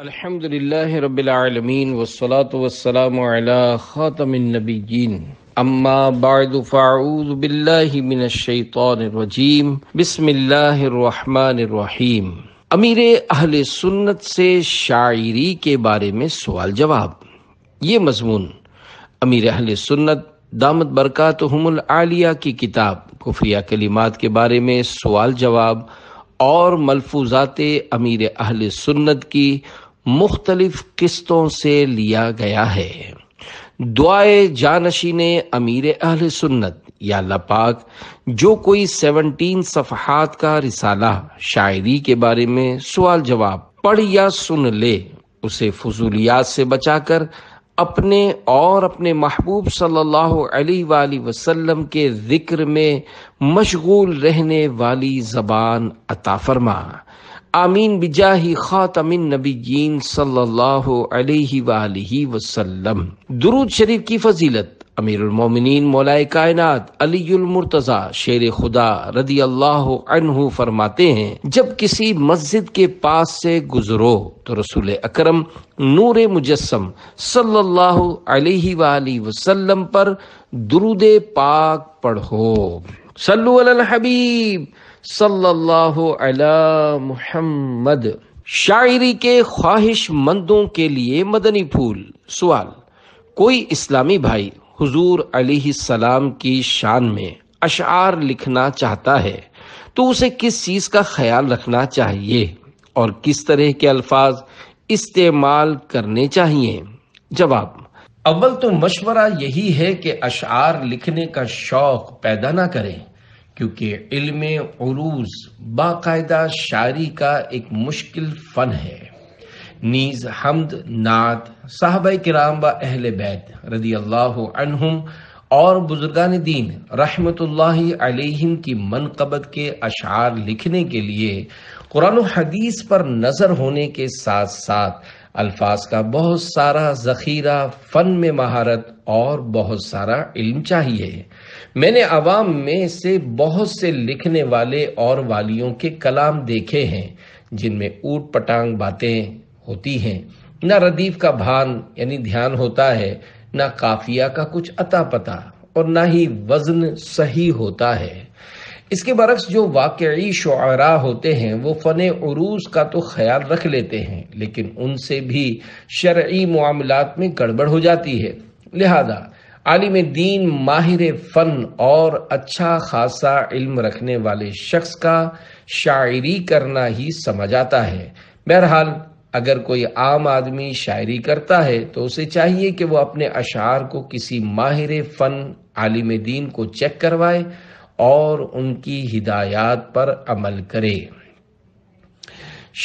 अल्हम्दुलिल्लाह रब्बिल आलमीन वस्सलातु वस्सलामु अला खातमिन नबिय्यीन अम्मा बादु फ़ाऊज़ु बिल्लाहि मिनश शैतानिर रजीम बिस्मिल्लाहिर रहमानिर रहीम अमीर अहले सुन्नत से शायरी के बारे में सवाल जवाब ये मजमून अमीर अहले सुन्नत दामद बरकात हमल आलिया की किताब कुफरिया कलिमात के बारे में सवाल जवाब और मलफूजात अमीर अहल सुन्नत की मुख्तलिफ किस्तों से लिया गया है दुआए जानशी ने अमीर अहल सुन्नत या लपाक जो कोई सेवनटीन सफहात का रिसाला शायरी के बारे में सवाल जवाब पढ़ या सुन ले उसे फजूलियात से बचाकर अपने और अपने महबूब सल्लल्लाहु अलैहि वसल्लम के जिक्र में मशगूल रहने वाली जबान अता फरमा आमीन बिजाही खातमिन नबीन सल्लल्लाहु अलैहि वालैहि वसल्लम दुरूद शरीफ की फजीलत अमीरमिन मौलाए कायनात अलीमरतज़ा शेर खुदा रदी अल्लाह अनहु फरमाते हैं जब किसी मस्जिद के पास से गुजरो तो रसूल अक्रम नूर मुजस्म सल्लल्लाहु अलैहि पर दुरुद पाक पढ़ो अल हबीब सल्लल्लाहु अला मुहम्मद शायरी के ख्वाहिश मंदों के लिए मदनी फूल सवाल कोई इस्लामी भाई हुजूर सलाम की शान में अशार लिखना चाहता है तो उसे किस चीज़ का ख्याल रखना चाहिए और किस तरह के अल्फाज इस्तेमाल करने चाहिए जवाब अव्वल तो मशवरा यही है कि अशार लिखने का शौक पैदा ना करें क्योंकि इल्म अरूज बाकायदा शायरी का एक मुश्किल फ़न है नीज हमद नात साहब कराम व अहल बैत रदी अल्लाह और बुजुर्गान दीन रहमत की मनकबत के अशार लिखने के लिए कुरान हदीस पर नज़र होने के साथ साथ अल्फाज का बहुत सारा जखीरा फन में महारत और बहुत सारा इल्म चाहिए मैंने आवाम में से बहुत से लिखने वाले और वालियों के कलाम देखे हैं जिनमें ऊट पटांग बातें होती हैं न रदीफ का भान यानी ध्यान होता है न काफिया का कुछ अता पता और ना ही वजन सही होता है इसके बरक्स जो वाकई शुरा होते हैं वो फ़न अरूज का तो ख्याल रख लेते हैं लेकिन उनसे भी शर्य मामला में गड़बड़ हो जाती है लिहाजा आलिम दीन माहिर फ़न और अच्छा खासा इल्म रखने वाले शख्स का शायरी करना ही समझ आता है बहरहाल अगर कोई आम आदमी शायरी करता है तो उसे चाहिए कि वह अपने अशार को किसी माहिर फ़न आलिम दीन को चेक करवाए और उनकी हिदायत पर अमल करे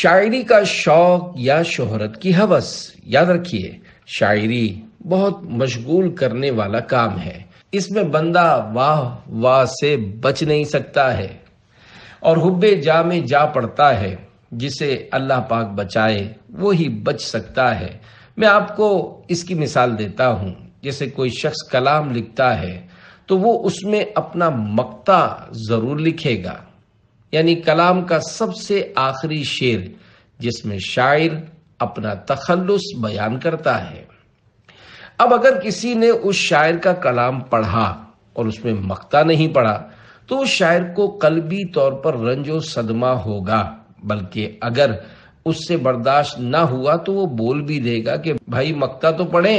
शायरी का शौक या शोहरत की हवस याद रखिए शायरी बहुत मशगूल करने वाला काम है इसमें बंदा वाह वाह से बच नहीं सकता है और हुब्बे जा में जा पड़ता है जिसे अल्लाह पाक बचाए वो ही बच सकता है मैं आपको इसकी मिसाल देता हूँ जैसे कोई शख्स कलाम लिखता है तो वो उसमें अपना मक्ता जरूर लिखेगा यानी कलाम का सबसे आखिरी शेर जिसमें शायर अपना तखल्लुस बयान करता है अब अगर किसी ने उस शायर का कलाम पढ़ा और उसमें मक्ता नहीं पढ़ा तो उस शायर को कलबी तौर पर रंजो सदमा होगा बल्कि अगर उससे बर्दाश्त ना हुआ तो वो बोल भी देगा कि भाई मक्ता तो पढ़े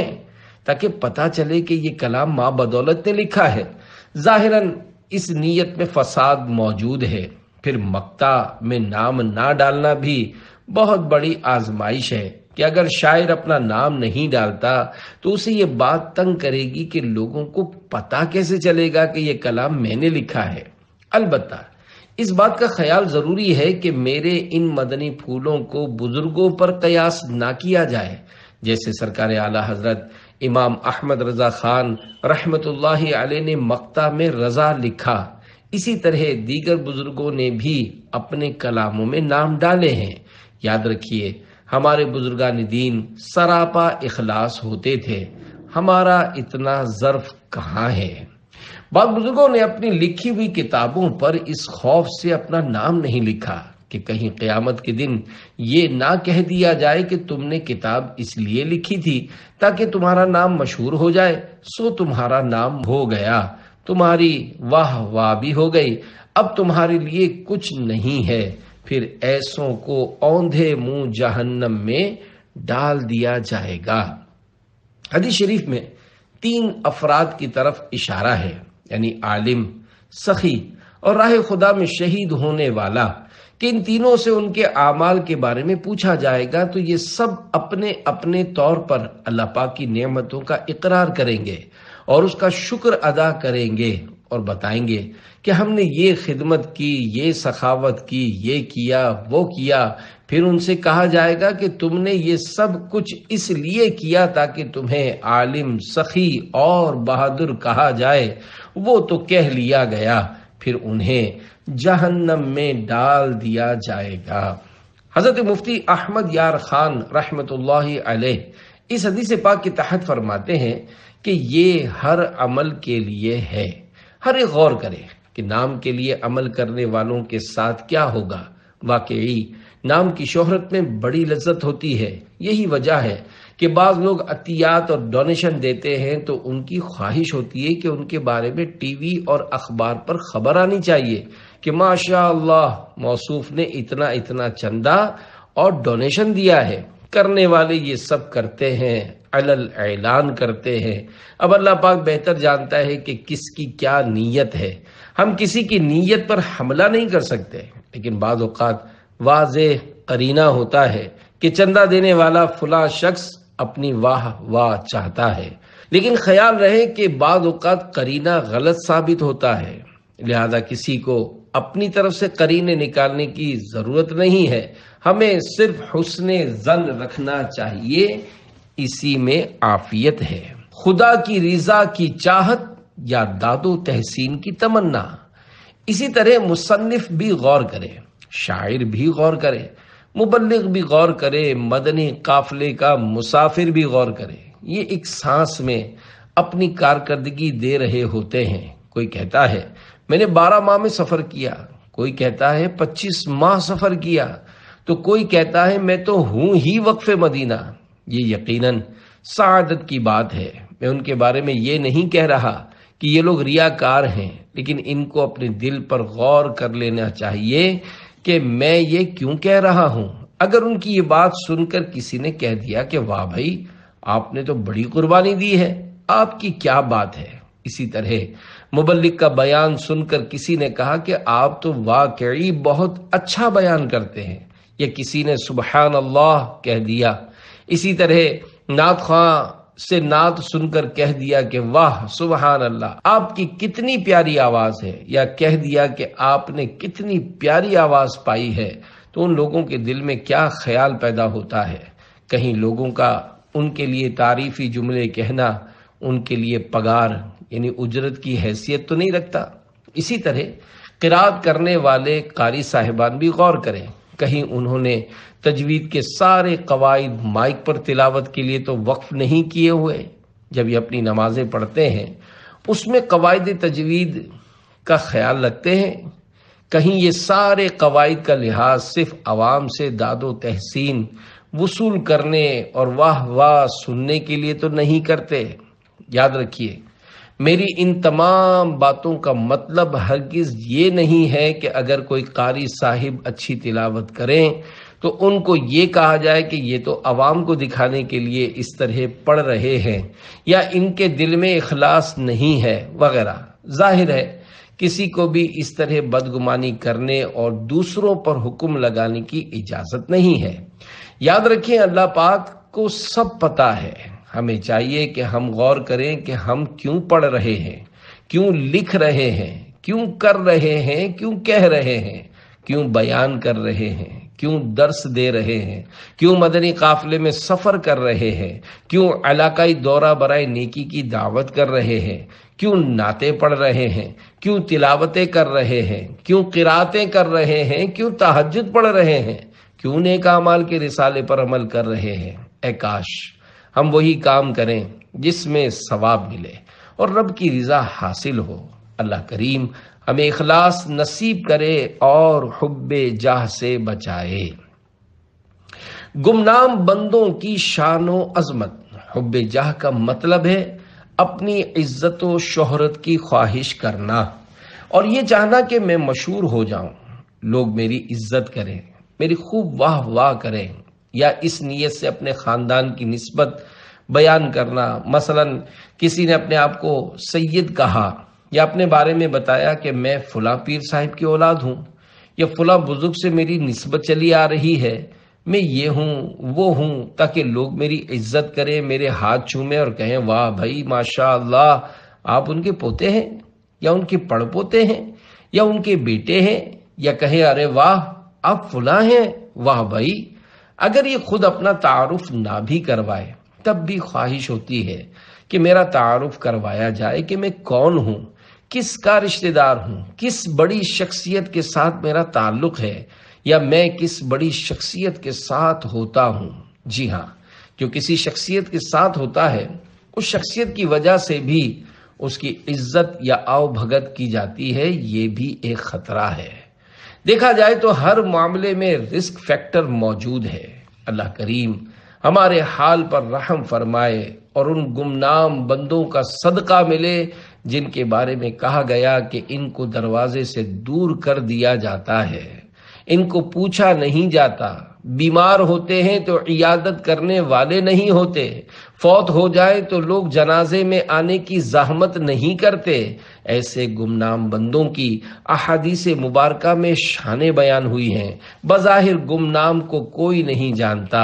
ताकि पता चले कि ये कलाम माँ बदौलत ने लिखा है जाहिरन इस नीयत में फसाद मौजूद है फिर मक्ता में नाम ना डालना भी बहुत बड़ी आजमाइश है कि अगर शायर अपना नाम नहीं डालता तो उसे ये बात तंग करेगी कि लोगों को पता कैसे चलेगा कि ये कलाम मैंने लिखा है अलबत् इस बात का ख्याल जरूरी है कि मेरे इन मदनी फूलों को बुजुर्गों पर कयास ना किया जाए जैसे सरकार आला हजरत इमाम अहमद रज़ा ख़ान रहमत आले ने मक्ता में रज़ा लिखा इसी तरह दीगर बुज़ुर्गों ने भी अपने कलामों में नाम डाले हैं याद रखिए हमारे बुजुर्गान दीन सरापा इखलास होते थे हमारा इतना ज़र्फ कहाँ है बाद बुजुर्गों ने अपनी लिखी हुई किताबों पर इस खौफ से अपना नाम नहीं लिखा कि कहीं क़यामत के दिन ये ना कह दिया जाए कि तुमने किताब इसलिए लिखी थी ताकि तुम्हारा नाम मशहूर हो जाए सो तुम्हारा नाम हो गया तुम्हारी वाह वाह भी हो गई अब तुम्हारे लिए कुछ नहीं है फिर ऐसों को औंधे मुंह जहन्नम में डाल दिया जाएगा हदीस शरीफ में तीन अफराद की तरफ इशारा है यानी आलिम सखी और राह खुदा में शहीद होने वाला कि इन तीनों से उनके आमाल के बारे में पूछा जाएगा तो ये सब अपने अपने तौर पर अल्लाह पाक की नियमतों का इकरार करेंगे और उसका शुक्र अदा करेंगे और बताएंगे कि हमने ये खिदमत की ये सखावत की ये किया वो किया फिर उनसे कहा जाएगा कि तुमने ये सब कुछ इसलिए किया ताकि तुम्हें आलिम सखी और बहादुर कहा जाए वो तो कह लिया गया फिर उन्हें जहन्नम में डाल दिया जाएगा हजरत मुफ्ती अहमद यार खान रहमत इस हदीस पाक के तहत फरमाते हैं कि ये हर अमल के लिए है हर एक गौर करे कि नाम के लिए अमल करने वालों के साथ क्या होगा वाकई नाम की शोहरत में बड़ी लज्जत होती है यही वजह है कि बाज लोग अतियात और डोनेशन देते हैं तो उनकी ख्वाहिश होती है कि उनके बारे में टीवी और अखबार पर खबर आनी चाहिए कि माशा मौसूफ ने इतना इतना चंदा और डोनेशन दिया है करने वाले ये सब करते हैं अलल ऐलान करते हैं अब अल्लाह पाक बेहतर जानता है कि किसकी क्या नीयत है हम किसी की नीयत पर हमला नहीं कर सकते लेकिन बाज़ अवत वाज करीना होता है कि चंदा देने वाला फुला शख्स अपनी वाह वाह चाहता है लेकिन ख्याल रहे कि बाद करीना गलत साबित होता है लिहाजा किसी को अपनी तरफ से करीने निकालने की जरूरत नहीं है हमें सिर्फ हुसन जन रखना चाहिए इसी में आफियत है खुदा की रिजा की चाहत या दादो तहसीन की तमन्ना इसी तरह मुसन्फ भी गौर करे शायर भी गौर करे मुबलिक भी गौर करे मदनी काफले का मुसाफिर भी गौर करे ये एक सांस में अपनी कारकर्दगी दे रहे होते हैं कोई कहता है मैंने बारह माह में सफ़र किया कोई कहता है पच्चीस माह सफ़र किया तो कोई कहता है मैं तो हूं ही वक्फ मदीना ये यकीनन सदत की बात है मैं उनके बारे में ये नहीं कह रहा कि ये लोग रियाकार हैं लेकिन इनको अपने दिल पर गौर कर लेना चाहिए कि मैं ये क्यों कह रहा हूं अगर उनकी ये बात सुनकर किसी ने कह दिया कि वाह भाई आपने तो बड़ी कुर्बानी दी है आपकी क्या बात है इसी तरह मुबलिक का बयान सुनकर किसी ने कहा कि आप तो वाकई बहुत अच्छा बयान करते हैं या किसी ने सुबहान अल्लाह कह दिया इसी तरह नाथ खां से नात सुनकर कह दिया कि वाह सुबहान अल्लाह आपकी कितनी प्यारी आवाज है या कह दिया कि आपने कितनी प्यारी आवाज पाई है तो उन लोगों के दिल में क्या ख्याल पैदा होता है कहीं लोगों का उनके लिए तारीफी जुमले कहना उनके लिए पगार यानी उजरत की हैसियत तो नहीं रखता इसी तरह किरात करने वाले कारी साहिबान भी गौर करें कहीं उन्होंने तजवीद के सारे कवायद माइक पर तिलावत के लिए तो वक्फ नहीं किए हुए जब ये अपनी नमाजें पढ़ते हैं उसमें कवायद तजवीद का ख्याल रखते हैं कहीं ये सारे कवायद का लिहाज सिर्फ आवाम से दादो तहसीन वसूल करने और वाह वाह सुनने के लिए तो नहीं करते याद रखिए मेरी इन तमाम बातों का मतलब हरगिज ये नहीं है कि अगर कोई कारी साहिब अच्छी तिलावत करें तो उनको ये कहा जाए कि ये तो आवाम को दिखाने के लिए इस तरह पढ़ रहे हैं या इनके दिल में इखलास नहीं है वगैरह जाहिर है किसी को भी इस तरह बदगुमानी करने और दूसरों पर हुक्म लगाने की इजाज़त नहीं है याद रखें अल्लाह पाक को सब पता है हमें चाहिए कि हम गौर करें कि हम क्यों पढ़ रहे हैं क्यों लिख रहे हैं क्यों कर रहे हैं क्यों कह रहे हैं क्यों बयान कर रहे हैं क्यों दर्श दे रहे हैं क्यों मदनी काफिले में सफ़र कर रहे हैं क्यों इलाकाई दौरा बरए नेकी की दावत कर रहे हैं क्यों नाते पढ़ रहे हैं क्यों तिलावतें कर रहे हैं क्यों किरातें कर रहे हैं क्यों तहजद पढ़ रहे हैं क्यों नेकामाल के रिसाले पर अमल कर रहे हैं आकाश हम वही काम करें जिसमें सवाब मिले और रब की रज़ा हासिल हो अल्लाह करीम हमें इखलास नसीब करे और हब्ब जाह से बचाए गुमनाम बंदों की शान अजमत हब्ब जाह का मतलब है अपनी इज्जत व शोहरत की ख्वाहिश करना और ये चाहना कि मैं मशहूर हो जाऊं लोग मेरी इज्जत करें मेरी खूब वाह वाह करें या इस नीयत से अपने ख़ानदान की नस्बत बयान करना मसलन किसी ने अपने आप को सैयद कहा या अपने बारे में बताया कि मैं फुला पीर साहिब की औलाद हूँ या फुला बुजुर्ग से मेरी नस्बत चली आ रही है मैं ये हूँ वो हूँ ताकि लोग मेरी इज्जत करें मेरे हाथ छूमे और कहें वाह भाई माशा अल्लाह आप उनके पोते हैं या उनके पड़ पोते हैं या उनके बेटे हैं या कहें अरे वाह आप फुला हैं वाह भाई अगर ये खुद अपना तारुफ ना भी करवाए तब भी ख्वाहिश होती है कि मेरा तारुफ करवाया जाए कि मैं कौन हूं किसका रिश्तेदार हूँ किस बड़ी शख्सियत के साथ मेरा ताल्लुक है या मैं किस बड़ी शख्सियत के साथ होता हूँ जी हाँ जो किसी शख्सियत के साथ होता है उस शख्सियत की वजह से भी उसकी इज्जत या भगत की जाती है ये भी एक खतरा है देखा जाए तो हर मामले में रिस्क फैक्टर मौजूद है अल्लाह करीम हमारे हाल पर रहम फरमाए और उन गुमनाम बंदों का सदका मिले जिनके बारे में कहा गया कि इनको दरवाजे से दूर कर दिया जाता है इनको पूछा नहीं जाता बीमार होते हैं तो इयादत करने वाले नहीं होते फौत हो जाए तो लोग जनाजे में आने की जहमत नहीं करते ऐसे गुमनाम बंदों की अहादीस मुबारक में शान बयान हुई हैं बज़ाहिर गुमनाम को कोई नहीं जानता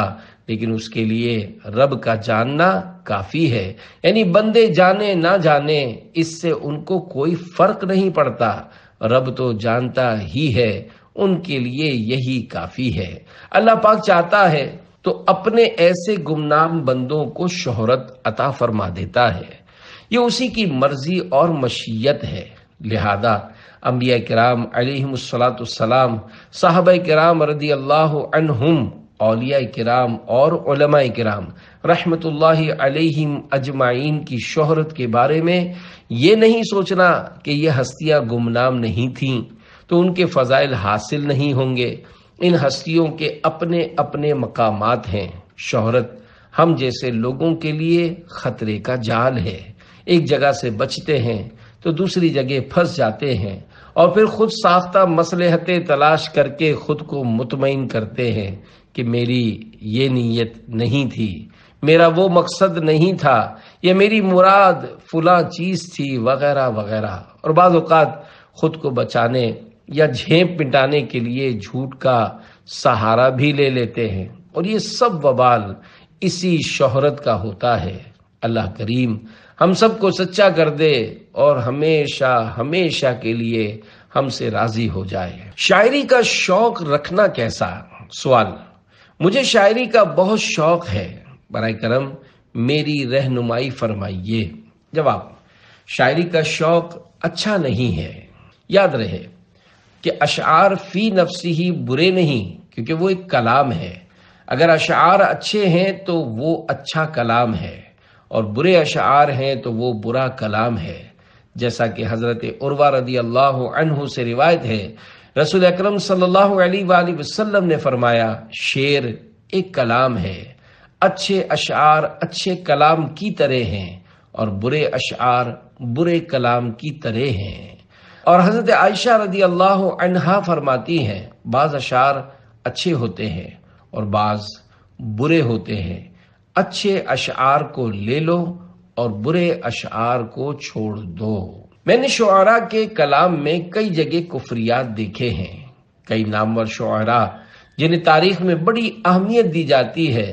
लेकिन उसके लिए रब का जानना काफी है यानी बंदे जाने ना जाने इससे उनको कोई फर्क नहीं पड़ता रब तो जानता ही है उनके लिए यही काफी है अल्लाह पाक चाहता है तो अपने ऐसे गुमनाम बंदों को शोहरत अता फरमा देता है ये उसी की मर्जी और मशीयत है लिहाजा अम्बिया कराम अलीसलाम साहब कराम रदी अल्लाह औलिया कराम और कराम रहमत अलहिम अजमाइन की शोहरत के बारे में ये नहीं सोचना कि ये हस्तियां गुमनाम नहीं थीं तो उनके फ़जाइल हासिल नहीं होंगे इन हस्तियों के अपने अपने मकामात हैं शोहरत हम जैसे लोगों के लिए खतरे का जाल है एक जगह से बचते हैं तो दूसरी जगह फंस जाते हैं और फिर खुद साख्ता मसलहतें तलाश करके खुद को मुतमिन करते हैं कि मेरी ये नीयत नहीं थी मेरा वो मकसद नहीं था या मेरी मुराद फुला चीज़ थी वगैरह वगैरह और बाद खुद को बचाने या झेप मिटाने के लिए झूठ का सहारा भी ले लेते हैं और ये सब बवाल इसी शोहरत का होता है अल्लाह करीम हम सबको सच्चा कर दे और हमेशा हमेशा के लिए हमसे राजी हो जाए शायरी का शौक रखना कैसा सवाल मुझे शायरी का बहुत शौक है बर करम मेरी रहनुमाई फरमाइए जवाब शायरी का शौक अच्छा नहीं है याद रहे कि अशार फ़ी नफसी ही बुरे नहीं क्योंकि वो एक कलाम है अगर अशार अच्छे हैं तो वो अच्छा कलाम है और बुरे अशार हैं तो वो बुरा कलाम है जैसा कि हज़रत उर्वा रदी अल्लाह अनहु से रिवायत है रसूल अकरम सल्लल्लाहु अलैहि वसल्लम ने फरमाया शेर एक कलाम है अच्छे अशार अच्छे कलाम की तरह हैं और बुरे अशार बुरे कलाम की तरह हैं और हजरत आयशा रदी अल्लाह अनहा फरमाती हैं बाज़ अशार अच्छे होते हैं और बाज़ बुरे होते हैं अच्छे अशार को ले लो और बुरे अशार को छोड़ दो मैंने शुरा के कलाम में कई जगह कुफरियात देखे हैं कई नामवर शुरा जिन्हें तारीख में बड़ी अहमियत दी जाती है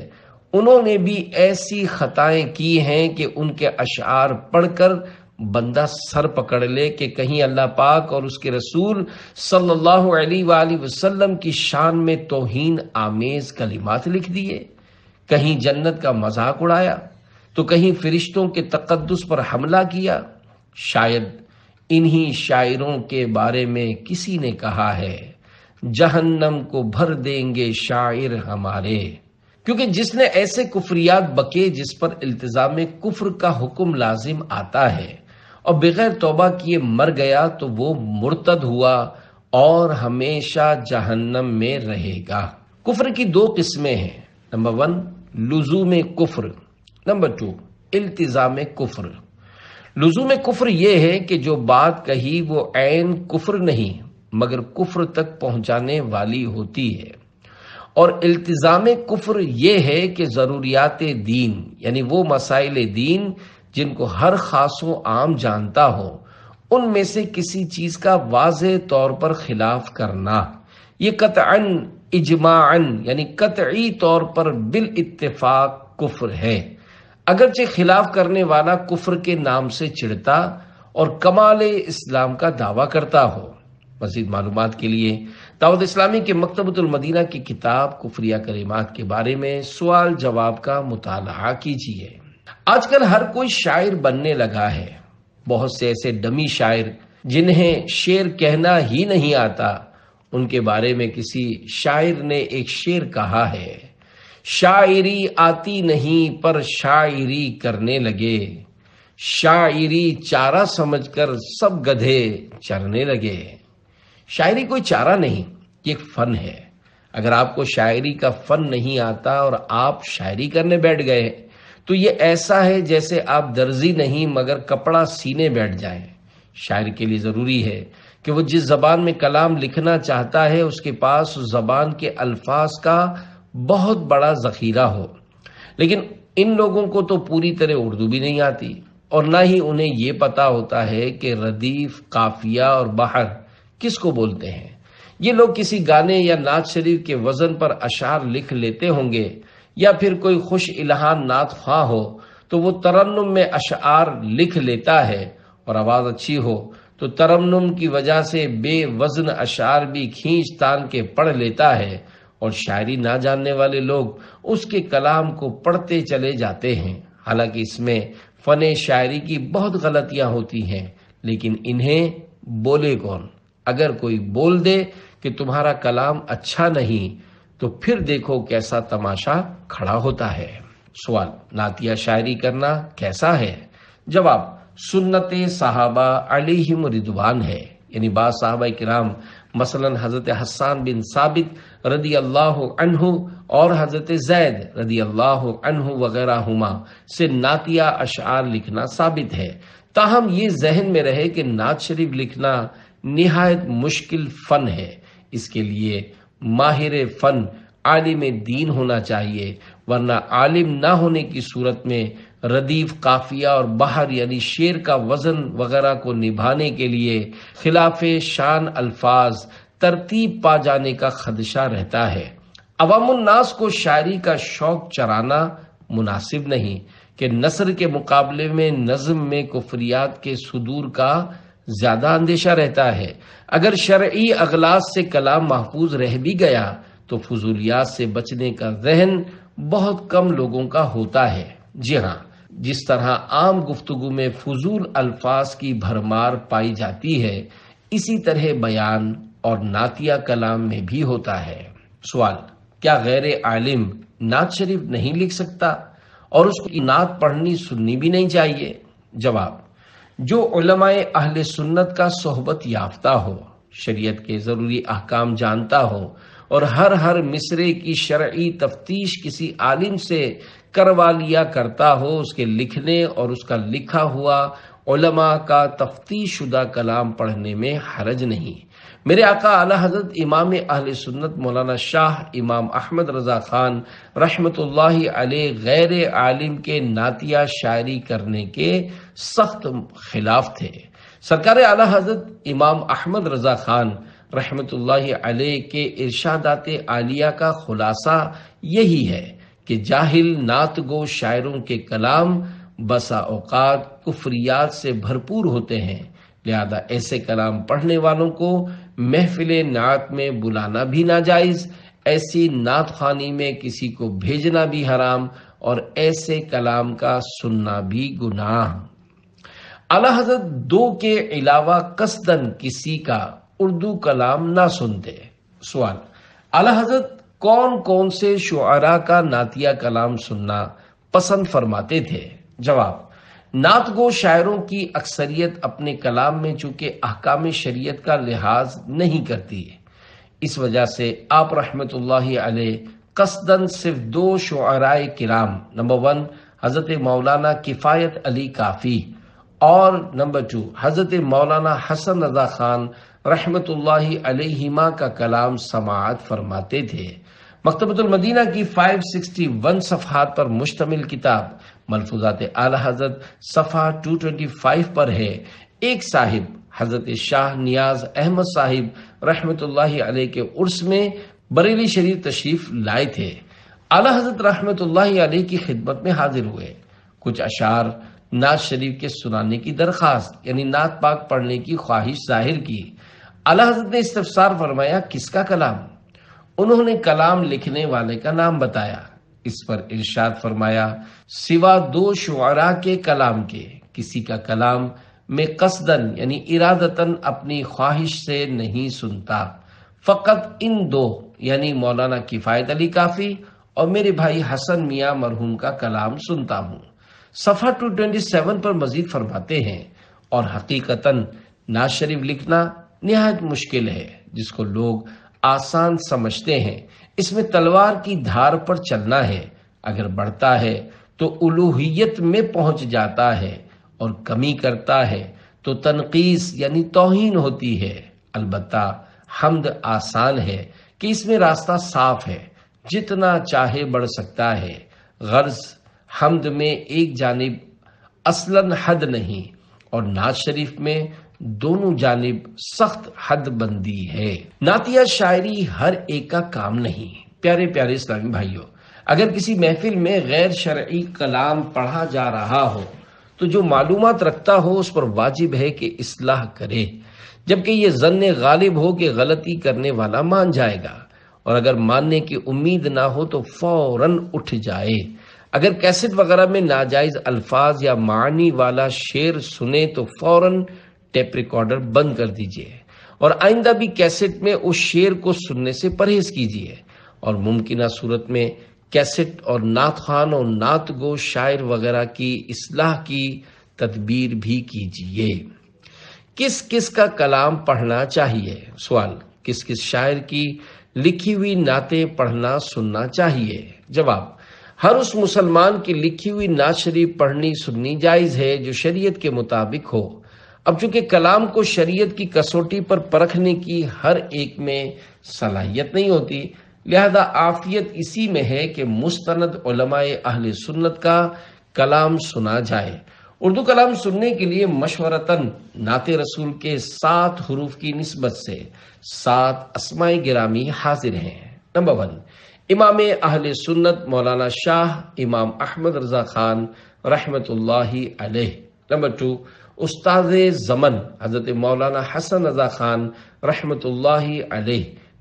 उन्होंने भी ऐसी खताएं की हैं कि उनके अशार पढ़कर बंदा सर पकड़ ले कि कहीं अल्लाह पाक और उसके रसूल सल्लल्लाहु अलैहि वसल्लम की शान में तोहीन आमेज कलिमात लिख दिए कहीं जन्नत का मजाक उड़ाया तो कहीं फरिश्तों के तकदस पर हमला किया शायद इन्हीं शायरों के बारे में किसी ने कहा है जहन्नम को भर देंगे शायर हमारे क्योंकि जिसने ऐसे कुफरियात बके जिस पर इल्तजाम कुफर का हुक्म लाजिम आता है और बगैर तोबा किए मर गया तो वो मुर्तद हुआ और हमेशा जहन्नम में रहेगा कुफर की दो किस्में हैं नंबर वन लुजूम कुफर नंबर टू इल्तिजाम कुफर लुजूम कुफर यह है कि जो बात कही वो ऐन कुफर नहीं मगर कुफर तक पहुंचाने वाली होती है और इल्तिजाम कुफ्र यह है कि ज़रूरियात दीन यानी वो मसाइल दीन जिनको हर खासो आम जानता हो उनमें से किसी चीज का वाज तौर पर खिलाफ करना ये कतअन इजमान यानी कतई तौर पर बिल इतफाक कुफर है अगरचे खिलाफ करने वाला कुफर के नाम से चिड़ता और कमाल इस्लाम का दावा करता हो मजीद मालूम के लिए दाऊद इस्लामी के मकतबतुलमदीना की किताब कुफरिया करीमात के बारे में सवाल जवाब का मुताल कीजिए आजकल हर कोई शायर बनने लगा है बहुत से ऐसे डमी शायर जिन्हें शेर कहना ही नहीं आता उनके बारे में किसी शायर ने एक शेर कहा है शायरी आती नहीं पर शायरी करने लगे शायरी चारा समझकर सब गधे चरने लगे शायरी कोई चारा नहीं ये एक फन है अगर आपको शायरी का फन नहीं आता और आप शायरी करने बैठ गए तो ये ऐसा है जैसे आप दर्जी नहीं मगर कपड़ा सीने बैठ जाए शायर के लिए ज़रूरी है कि वो जिस ज़बान में कलाम लिखना चाहता है उसके पास उस ज़बान के अल्फाज का बहुत बड़ा ज़खीरा हो लेकिन इन लोगों को तो पूरी तरह उर्दू भी नहीं आती और ना ही उन्हें ये पता होता है कि रदीफ काफिया और बाहर किसको बोलते हैं ये लोग किसी गाने या नाच शरीफ के वज़न पर अशार लिख लेते होंगे या फिर कोई खुश इलाहान नात ख्वा हो तो वो तरन्नुम में अशार लिख लेता है और आवाज़ अच्छी हो तो तरन्नुम की वजह से बेवजन अशार भी खींच तान के पढ़ लेता है और शायरी ना जानने वाले लोग उसके कलाम को पढ़ते चले जाते हैं हालांकि इसमें फने शायरी की बहुत गलतियां होती हैं लेकिन इन्हें बोले कौन अगर कोई बोल दे कि तुम्हारा कलाम अच्छा नहीं तो फिर देखो कैसा तमाशा खड़ा होता है सवाल नातिया शायरी करना कैसा है जवाब सुन्नत साहबा अलीम रिदवान है यानी बाद साहबा कराम मसलन हजरत हसान बिन साबित रदी अल्लाह अनहु और हजरत जैद रदी अल्लाह अनहु वगैरह हुमा से नातिया अशार लिखना साबित है ताहम ये जहन में रहे कि नात शरीफ लिखना निहायत मुश्किल फन है इसके लिए माहिर फ़न आलिम दीन होना चाहिए वरना आलिम ना होने की सूरत में रदीफ काफिया और बाहर यानी शेर का वजन वगैरह को निभाने के लिए खिलाफ शान अल्फाज तरतीब पा जाने का खदशा रहता है अवामनास को शायरी का शौक चराना मुनासिब नहीं कि नसर के मुकाबले में नज्म में कुफरियात के सुदूर का ज्यादा अंदेशा रहता है अगर शर्य अगलास से कलाम महफूज रह भी गया तो फजूलियात से बचने का जहन बहुत कम लोगों का होता है जी हाँ जिस तरह आम गुफ्तगु में फजूल अल्फाज की भरमार पाई जाती है इसी तरह बयान और नातिया कलाम में भी होता है सवाल क्या गैर आलिम नात शरीफ नहीं लिख सकता और उसकी नात पढ़नी सुननी भी नहीं चाहिए जवाब जो उलमाए अहल सुन्नत का सोहबत याफ्ता हो शरीयत के ज़रूरी अहकाम जानता हो और हर हर मिसरे की शर्य तफ्तीश किसी आलिम से करवा लिया करता हो उसके लिखने और उसका लिखा हुआ उलमा का शुदा कलाम पढ़ने में हरज नहीं मेरे आका आला हजरत इमाम अहल सुन्नत मौलाना शाह इमाम अहमद रजा खान रहमत गैर आलिम के नातिया शायरी करने के सख्त खिलाफ थे सरकार आला हजरत इमाम अहमद रजा खान रहमत के इर्शादात आलिया का खुलासा यही है कि जाहिल नात गो शायरों के कलाम बसा औकात कुफरियात से भरपूर होते हैं लिहाजा ऐसे कलाम पढ़ने वालों को महफिल नात में बुलाना भी नाजायज़ ऐसी नात खानी में किसी को भेजना भी हराम और ऐसे कलाम का सुनना भी गुनाह अला हजरत दो के अलावा कसदन किसी का उर्दू कलाम ना सुनते सवाल अला हजरत कौन कौन से शुरा का नातिया कलाम सुनना पसंद फरमाते थे जवाब नात गो शायरों की अक्सरियत अपने कलाम में चूंकि अहकाम शरीयत का लिहाज नहीं करती है इस वजह से आप रहमत कसदन सिर्फ दो शुराय किराम नंबर वन हज़रत मौलाना किफ़ायत अली काफ़ी और नंबर टू हज़रत मौलाना हसन रजा खान रहमत अलहिमा का कलाम समात फरमाते थे मकतबतुलमदीना की 561 सफहात पर मुश्तमिल किताब मलफूजात आला हजरत सफ़ा टू ट्वेंटी फाइव पर है एक साहिब हजरत शाह नियाज अहमद साहिब रहमत अलैह के उर्स में बरेली शरीफ तशरीफ लाए थे आला हजरत रहमत अलैह की खिदमत में हाजिर हुए कुछ अशार नाज शरीफ के सुनाने की दरखास्त यानी नात पाक पढ़ने की ख्वाहिश जाहिर की अला हजरत ने इस्तफसार फरमाया किसका कलाम उन्होंने कलाम लिखने वाले का नाम बताया इस पर इरशाद फरमाया सिवा दो शुरा के कलाम के किसी का कलाम में कसदन यानी इरादतन अपनी ख्वाहिश से नहीं सुनता फ़कत इन दो यानी मौलाना किफ़ायत अली काफ़ी और मेरे भाई हसन मियाँ मरहूम का कलाम सुनता हूँ ट्वेंटी 227 पर मजीद फरमाते हैं और हकीकतन नाज शरीफ लिखना नहायत मुश्किल है जिसको लोग आसान समझते हैं इसमें तलवार की धार पर चलना है अगर बढ़ता है तो उलूहियत में पहुंच जाता है और कमी करता है तो तनकीस यानी तोहीन होती है अलबत्ता हमद आसान है कि इसमें रास्ता साफ है जितना चाहे बढ़ सकता है गर्ज हमद में एक जानब असलन हद नहीं और नाज शरीफ में दोनों जानब सख्त हद बंदी है नातिया शायरी हर एक का काम नहीं प्यारे प्यारे इस्लामी भाइयों अगर किसी महफिल में गैर शर्य कलाम पढ़ा जा रहा हो तो जो मालूम रखता हो उस पर वाजिब है कि इसलाह करे जबकि ये जन्न गालिब हो कि गलती करने वाला मान जाएगा और अगर मानने की उम्मीद ना हो तो फौरन उठ जाए अगर कैसेट वगैरह में नाजायज अल्फाज या मानी वाला शेर सुने तो फौरन टेप रिकॉर्डर बंद कर दीजिए और आइंदा भी कैसेट में उस शेर को सुनने से परहेज कीजिए और मुमकिन सूरत में कैसेट और नात खान और नात गो शायर वगैरह की इसलाह की तदबीर भी कीजिए किस किस का कलाम पढ़ना चाहिए सवाल किस किस शायर की लिखी हुई नाते पढ़ना सुनना चाहिए जवाब हर उस मुसलमान की लिखी हुई नात शरीफ पढ़नी सुननी जायज है जो शरीयत के मुताबिक हो अब चूंकि कलाम को शरीयत की कसौटी पर परखने की हर एक में सलाहियत नहीं होती लिहाजा आफियत इसी में है कि मुस्तनद अहल सुन्नत का कलाम सुना जाए उर्दू कलाम सुनने के लिए मशवरतन नाते रसूल के सात हरूफ की नस्बत से सात असमाय गिरामी हाजिर हैं नंबर वन इमाम अहल सुन्नत मौलाना शाह इमाम अहमद रजा खान रहमत नंबर टू उस्ताद ज़मन हज़रत मौलाना हसन रज़ा ख़ान रहमत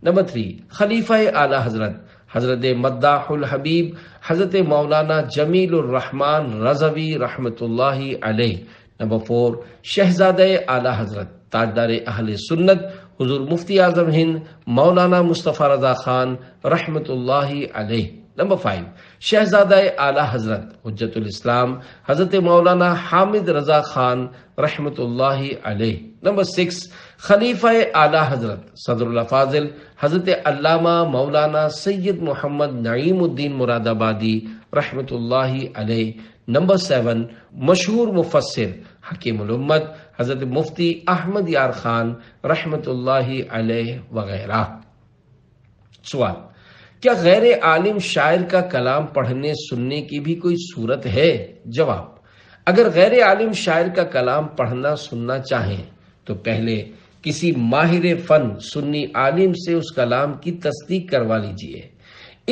नंबर थ्री खलीफा आला हज़रत हज़रत मद्दाहुल हबीब हज़रत मौलाना जमीलरहमान रजवी रहमत नंबर फोर शहजाद आला हज़रत ताजदार अहल सुन्नत हजूर मुफ्ती आजम हिंद मौलाना मुस्तफ़ा रजा ख़ान रहमत नंबर फाइव शहजादा आला हजरत हजतुल इस्लाम हजरत मौलाना हामिद रजा खान रहमत नंबर सिक्स खलीफा आला हजरत सदरुल्ला फाजिल हजरत अल्लामा मौलाना सैयद मोहम्मद नईमुद्दीन मुरादाबादी रहमत नंबर सेवन मशहूर मुफसर हकीम उम्मत हजरत मुफ्ती अहमद यार खान रहमत वगैरह सवाल क्या गैर आलिम शायर का कलाम पढ़ने सुनने की भी कोई सूरत है जवाब अगर गैर आलिम शायर का कलाम पढ़ना सुनना चाहें तो पहले किसी माहिर फन सुन्नी आलिम से उस कलाम की तस्दीक करवा लीजिए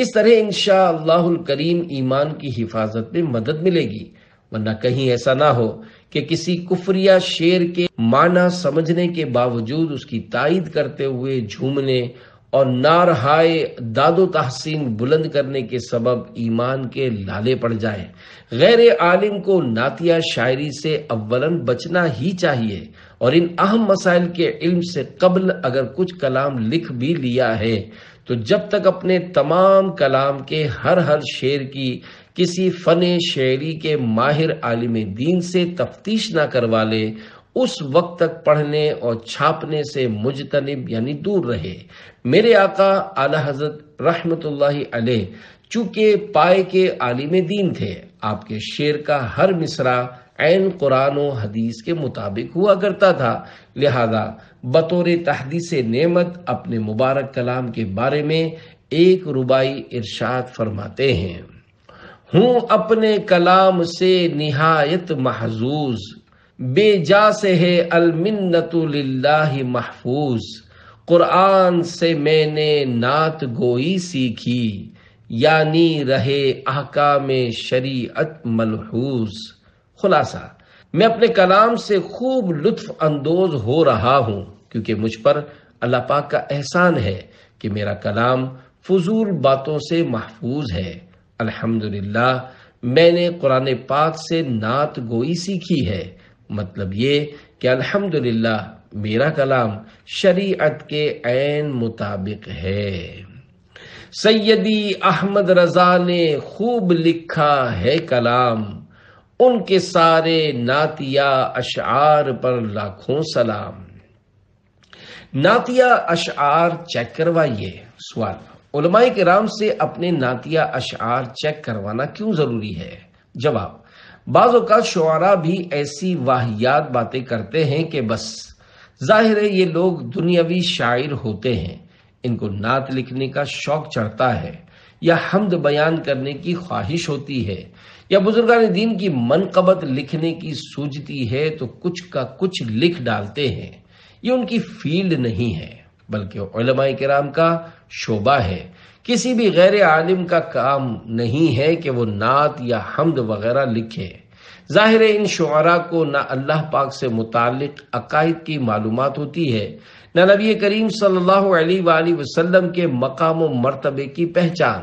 इस तरह इंशाअल्लाहुल करीम ईमान की हिफाजत में मदद मिलेगी वरना कहीं ऐसा ना हो कि किसी कुफरिया शेर के माना समझने के बावजूद उसकी ताइद करते हुए झूमने और नारहाय दादो तहसीन बुलंद करने के सबब ईमान के लाले पड़ जाए गैर आलिम को नातिया शायरी से अव्वलन बचना ही चाहिए और इन अहम मसाइल के इल्म से कबल अगर कुछ कलाम लिख भी लिया है तो जब तक अपने तमाम कलाम के हर हर शेर की किसी फने शेरी के माहिर आलिम दीन से तफ्तीश ना करवा ले उस वक्त तक पढ़ने और छापने से मुजतनिब यानी दूर रहे मेरे आका आला हजरत रहमत अले चूंकि पाए के आलिम दीन थे आपके शेर का हर मिसरा एन कुरान हदीस के मुताबिक हुआ करता था लिहाजा बतौर तहदीस नेमत अपने मुबारक कलाम के बारे में एक रुबाई इरशाद फरमाते हैं हूँ अपने कलाम से निहायत महजूज़ बेजा से है अलमिन्नतुल्लाह महफूज कुरान से मैंने नात गोई सीखी यानी रहे अहकाम शरीयत मलहूज खुलासा मैं अपने कलाम से खूब लुत्फ अंदोज हो रहा हूं क्योंकि मुझ पर अल्लाह पाक का एहसान है कि मेरा कलाम फजूल बातों से महफूज है अल्हम्दुलिल्लाह मैंने कुरान पाक से नात गोई सीखी है मतलब ये कि अल्हम्दुलिल्लाह मेरा कलाम शरीयत के ऐन मुताबिक है सैयदी अहमद रजा ने खूब लिखा है कलाम उनके सारे नातिया अशार पर लाखों सलाम नातिया अशार चेक करवाइए सवाल उलमाए राम से अपने नातिया अशार चेक करवाना क्यों जरूरी है जवाब बाज़ात शुरा भी ऐसी वाहियात बातें करते हैं कि बस जाहिर है ये लोग दुनियावी शायर होते हैं इनको नात लिखने का शौक चढ़ता है या हमद बयान करने की ख्वाहिश होती है या बुजुर्गान दीन की मनकबत लिखने की सूझती है तो कुछ का कुछ लिख डालते हैं ये उनकी फील्ड नहीं है बल्कि कराम का शोभा है किसी भी गैर आलिम का काम नहीं है कि वो नात या हमद वगैरह लिखे ज़ाहिर इन शुरा को ना अल्लाह पाक से मुतल अकायद की मालूम होती है न नबी करीम सल्लाम के मकाम मरतबे की पहचान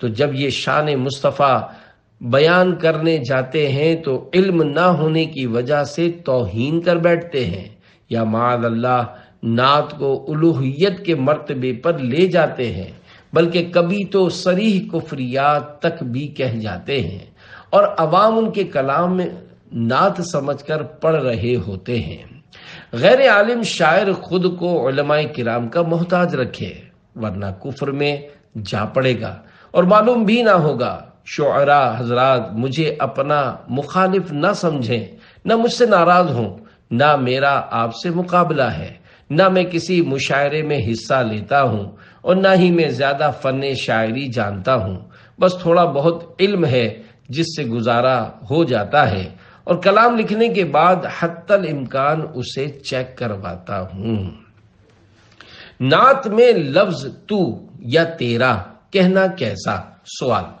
तो जब ये शान मुस्तफ़ा बयान करने जाते हैं तो इल्म ना होने की वजह से तोहन कर बैठते हैं या माद अल्लाह नात को उलूहियत के मरतबे पर ले जाते हैं बल्कि कभी तो सरीह कुफरियात तक भी कह जाते हैं और अवाम उनके कलाम में नात समझकर पढ़ रहे होते हैं गैर आलिम शायर खुद को किराम का मोहताज रखे वरना कुफर में जा पड़ेगा और मालूम भी ना होगा शोरा हजरात मुझे अपना मुखालिफ ना समझें ना मुझसे नाराज हों ना मेरा आपसे मुकाबला है ना मैं किसी मुशायरे में हिस्सा लेता हूँ और ना ही मैं ज्यादा फन शायरी जानता हूँ बस थोड़ा बहुत इल्म है जिससे गुजारा हो जाता है और कलाम लिखने के बाद हत्तल इम्कान उसे चेक करवाता हूँ नात में लफ्ज तू या तेरा कहना कैसा सवाल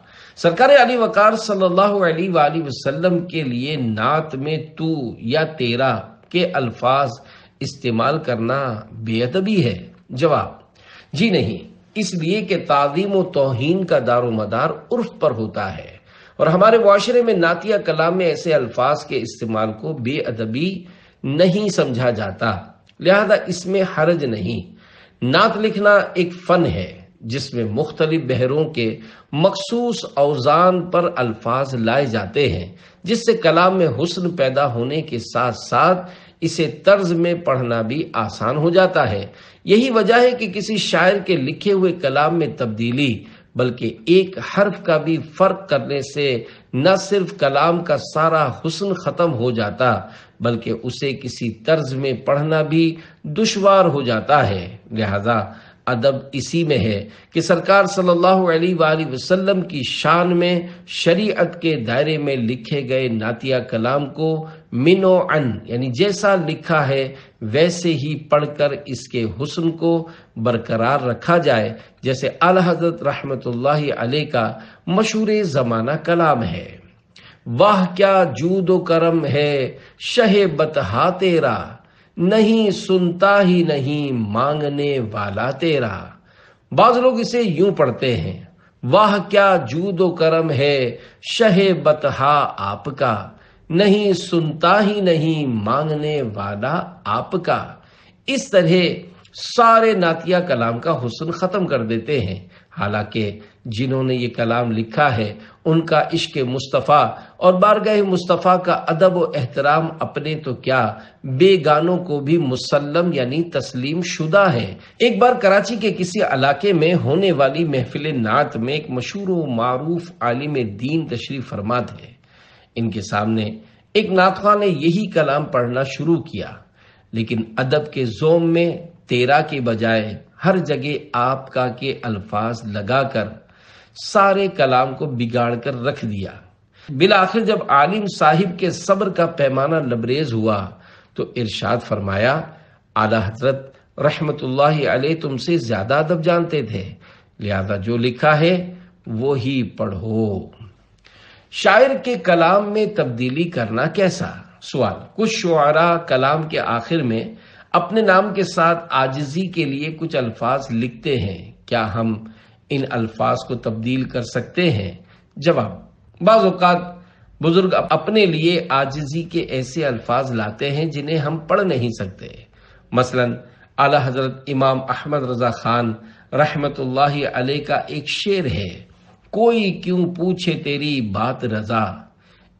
सरकार अली वकार सल्लल्लाहु अलैहि वसल्लम के लिए नात में तू या तेरा के अल्फाज इस्तेमाल करना बेअदबी है जवाब जी नहीं इसलिए कि ताजीम व तोहन का दारोमदार उर्फ पर होता है और हमारे माशरे में नातिया कलाम में ऐसे अल्फाज के इस्तेमाल को बेअदबी नहीं समझा जाता लिहाजा इसमें हरज नहीं नात लिखना एक फन है जिसमें मुख्तलिफ बहरों के मखसूस अवजान पर अल्फाज लाए जाते हैं जिससे कलाम में हुस्न पैदा होने के साथ साथ इसे तर्ज में पढ़ना भी आसान हो जाता है यही वजह है कि किसी शायर के लिखे हुए कलाम में तब्दीली बल्कि एक हर्फ का भी फर्क करने से न सिर्फ कलाम का सारा हुस्न खत्म हो जाता बल्कि उसे किसी तर्ज में पढ़ना भी दुशवार हो जाता है लिहाजा अदब इसी में है कि सरकार सल्लल्लाहु अलैहि वसल्लम की शान में शरीयत के दायरे में लिखे गए नातिया कलाम को मिनो अन यानी जैसा लिखा है वैसे ही पढ़कर इसके हुसन को बरकरार रखा जाए जैसे अल हजरत अले का मशहूर ज़माना कलाम है वाह क्या जूदो करम है शहे बतहा तेरा नहीं सुनता ही नहीं मांगने वाला तेरा बाज लोग इसे यूं पढ़ते हैं वाह क्या जूदो करम है शहे बतहा आपका नहीं सुनता ही नहीं मांगने वाला आपका इस तरह सारे नातिया कलाम का हुसन खत्म कर देते हैं हालांकि जिन्होंने ये कलाम लिखा है उनका इश्क मुस्तफ़ा और बारगह मुस्तफ़ा का अदब व एहतराम अपने तो क्या बेगानों को भी मुसलम यानी तस्लीम शुदा है एक बार कराची के किसी इलाके में होने वाली महफिल नात में एक मशहूर व मरूफ आलिम दीन तशरीफ फरमा थे इनके सामने एक नातवा ने यही कलाम पढ़ना शुरू किया लेकिन अदब के जोम में तेरा के बजाय हर जगह आपका के अल्फाज लगाकर सारे कलाम को बिगाड़ कर रख दिया बिल आखिर जब आलिम साहिब के सब्र का पैमाना लबरेज हुआ तो इरशाद फरमाया आला हजरत रहमत आले तुमसे ज्यादा अदब जानते थे लिहाजा जो लिखा है वो ही पढ़ो शायर के कलाम में तब्दीली करना कैसा सवाल कुछ शुरा कलाम के आखिर में अपने नाम के साथ आजजी के लिए कुछ अल्फाज लिखते हैं क्या हम इन अल्फाज को तब्दील कर सकते हैं जवाब बाज़ात बुजुर्ग अपने लिए आजजी के ऐसे अल्फाज लाते हैं जिन्हें हम पढ़ नहीं सकते मसलन आला हजरत इमाम अहमद रजा खान रहमत का एक शेर है कोई क्यों पूछे तेरी बात रजा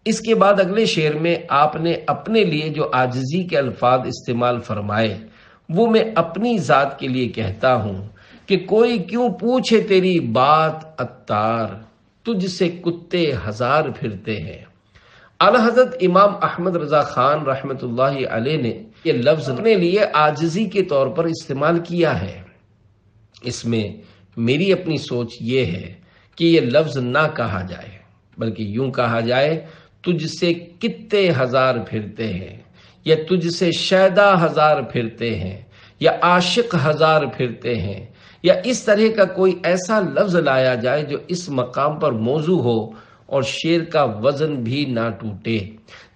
इसके बाद अगले शेर में आपने अपने लिए जो आजजी के अल्फाज इस्तेमाल फरमाए वो मैं अपनी ज़ात के लिए कहता हूं कि कोई क्यों पूछे तेरी बात अत्तार तुझसे कुत्ते हजार फिरते हैं अला हजरत इमाम अहमद रजा खान रहमत आले ने ये लफ्ज अपने लिए आजजी के तौर पर इस्तेमाल किया है इसमें मेरी अपनी सोच ये है कि ये लफ्ज ना कहा जाए बल्कि यूं कहा जाए तुझसे कितने हजार फिरते हैं या तुझसे शैदा हजार फिरते हैं या आशिक हजार फिरते हैं या इस तरह का कोई ऐसा लफ्ज लाया जाए जो इस मकाम पर मौजू हो और शेर का वजन भी ना टूटे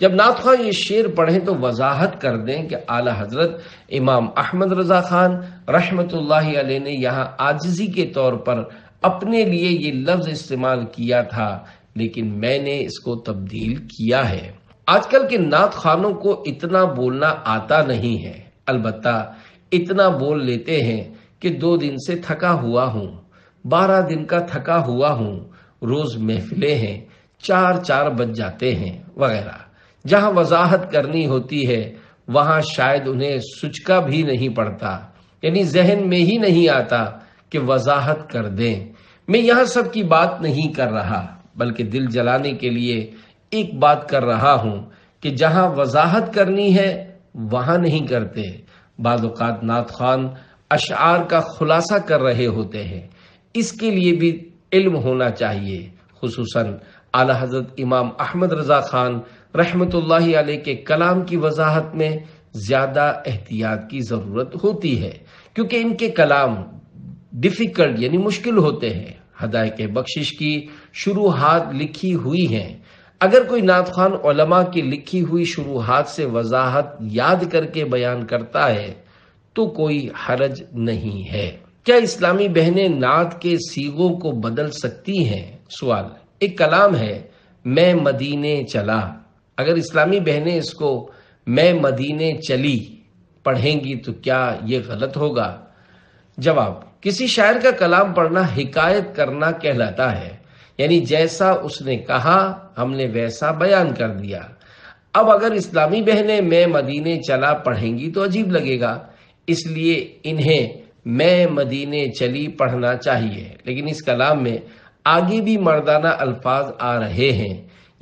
जब नात तो खान ये शेर पढ़ें तो वजाहत कर दें कि आला हजरत इमाम अहमद रजा खान रहमत ने यहाँ आजजी के तौर पर अपने लिए ये लफ्ज इस्तेमाल किया था लेकिन मैंने इसको तब्दील किया है आजकल के नात खानों को इतना बोलना आता नहीं है अलबत्ता इतना बोल लेते हैं कि दो दिन से थका हुआ हूँ बारह दिन का थका हुआ हूँ रोज महफिले हैं चार चार बज जाते हैं वगैरह जहाँ वजाहत करनी होती है वहाँ शायद उन्हें सुचका भी नहीं पड़ता यानी जहन में ही नहीं आता कि वजाहत कर दें मैं यहां सब की बात नहीं कर रहा बल्कि दिल जलाने के लिए एक बात कर रहा हूं कि जहां वजाहत करनी है वहां नहीं करते बाद नात खान अशार का खुलासा कर रहे होते हैं इसके लिए भी इल्म होना चाहिए खूस आला हजरत इमाम अहमद रजा खान रहमत के कलाम की वजाहत में ज्यादा एहतियात की जरूरत होती है क्योंकि इनके कलाम डिफिकल्ट यानी मुश्किल होते हैं हदाय के बख्शिश की शुरुआत लिखी हुई हैं अगर कोई नात खान ओलमा की लिखी हुई शुरुआत से वजाहत याद करके बयान करता है तो कोई हरज नहीं है क्या इस्लामी बहनें नात के सीगों को बदल सकती हैं सवाल एक कलाम है मैं मदीने चला अगर इस्लामी बहनें इसको मैं मदीने चली पढ़ेंगी तो क्या ये गलत होगा जवाब किसी शायर का कलाम पढ़ना हिकायत करना कहलाता है यानी जैसा उसने कहा हमने वैसा बयान कर दिया अब अगर इस्लामी बहनें मैं मदीने चला पढ़ेंगी तो अजीब लगेगा इसलिए इन्हें मैं मदीने चली पढ़ना चाहिए लेकिन इस कलाम में आगे भी मर्दाना अल्फाज आ रहे हैं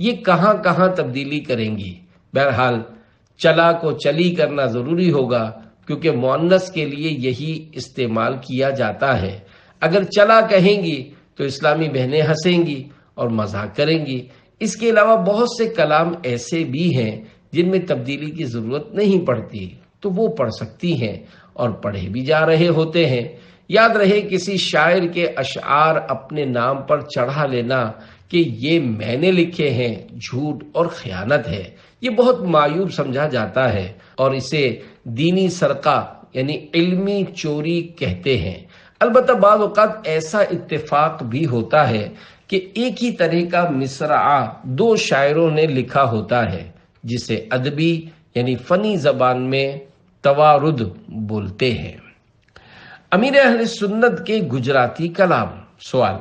ये कहां कहाँ तब्दीली करेंगी बहरहाल चला को चली करना जरूरी होगा क्योंकि मोनस के लिए यही इस्तेमाल किया जाता है अगर चला कहेंगी तो इस्लामी बहनें हंसेंगी और मजाक करेंगी इसके अलावा बहुत से कलाम ऐसे भी हैं जिनमें तब्दीली की ज़रूरत नहीं पड़ती तो वो पढ़ सकती हैं और पढ़े भी जा रहे होते हैं याद रहे किसी शायर के अशार अपने नाम पर चढ़ा लेना कि ये मैंने लिखे हैं झूठ और खयानत है ये बहुत मायूब समझा जाता है और इसे दीनी सरका यानी इल्मी चोरी कहते हैं अलबत् बाज़ात ऐसा इत्तेफाक भी होता है कि एक ही तरह का मिसरा दो शायरों ने लिखा होता है जिसे अदबी यानी फ़नी ज़बान में तवारुद बोलते हैं अमीर अहल सुन्नत के गुजराती कलाम सवाल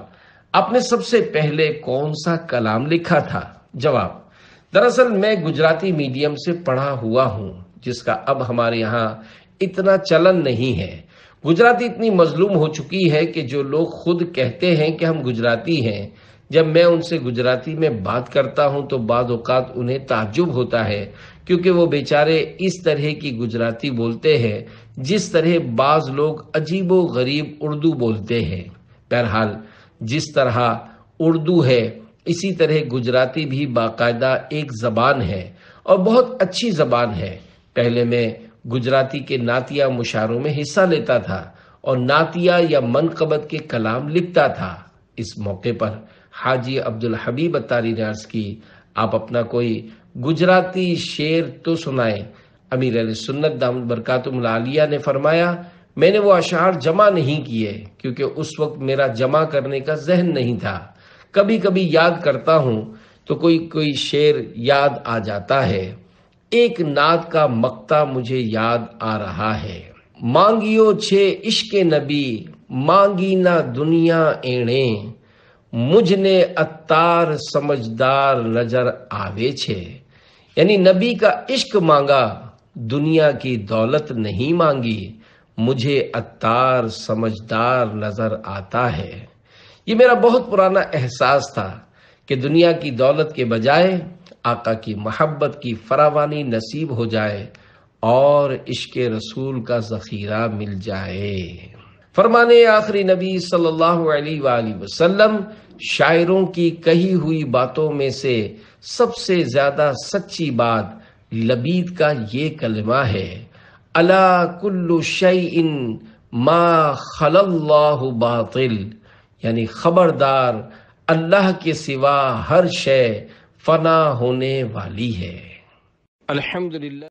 आपने सबसे पहले कौन सा कलाम लिखा था जवाब दरअसल मैं गुजराती मीडियम से पढ़ा हुआ हूँ जिसका अब हमारे यहाँ इतना चलन नहीं है गुजराती इतनी मजलूम हो चुकी है कि जो लोग खुद कहते हैं कि हम गुजराती हैं जब मैं उनसे गुजराती में बात करता हूं तो बाद अवकात उन्हें ताजुब होता है क्योंकि वो बेचारे इस तरह की गुजराती बोलते हैं जिस तरह बाज लोग अजीबो गरीब उर्दू बोलते हैं बहरहाल जिस तरह उर्दू है इसी तरह गुजराती भी बाकायदा एक जबान है और बहुत अच्छी जबान है पहले मैं गुजराती के नातिया मुशारों में हिस्सा लेता था और नातिया या मनकबत के कलाम लिखता था इस मौके पर हाजी अब्दुल हबीब अतारी ने अर्ज की आप अपना कोई गुजराती शेर तो सुनाए अमीर अल सुन्नत दाम बरकातुमलालिया ने फरमाया मैंने वो अशार जमा नहीं किए क्योंकि उस वक्त मेरा जमा करने का जहन नहीं था कभी कभी याद करता हूँ तो कोई कोई शेर याद आ जाता है एक नाद का मक्ता मुझे याद आ रहा है मांगियो छे इश्क नबी मांगी ना दुनिया एणे मुझने अतार समझदार नजर आवे छे यानी नबी का इश्क मांगा दुनिया की दौलत नहीं मांगी मुझे अतार समझदार नजर आता है ये मेरा बहुत पुराना एहसास था कि दुनिया की दौलत के बजाय आका की मोहब्बत की फरावानी नसीब हो जाए और इश्क रसूल का जखीरा मिल जाए फरमाने आखिरी नबी सल्लल्लाहु अलैहि वसल्लम शायरों की कही हुई बातों में से सबसे ज्यादा सच्ची बात लबीद का ये कलमा है अला कुल्लु शई इन मा खल्लाह बातिल यानी खबरदार अल्लाह के सिवा हर शय फना होने वाली है अल्हम्दुलिल्लाह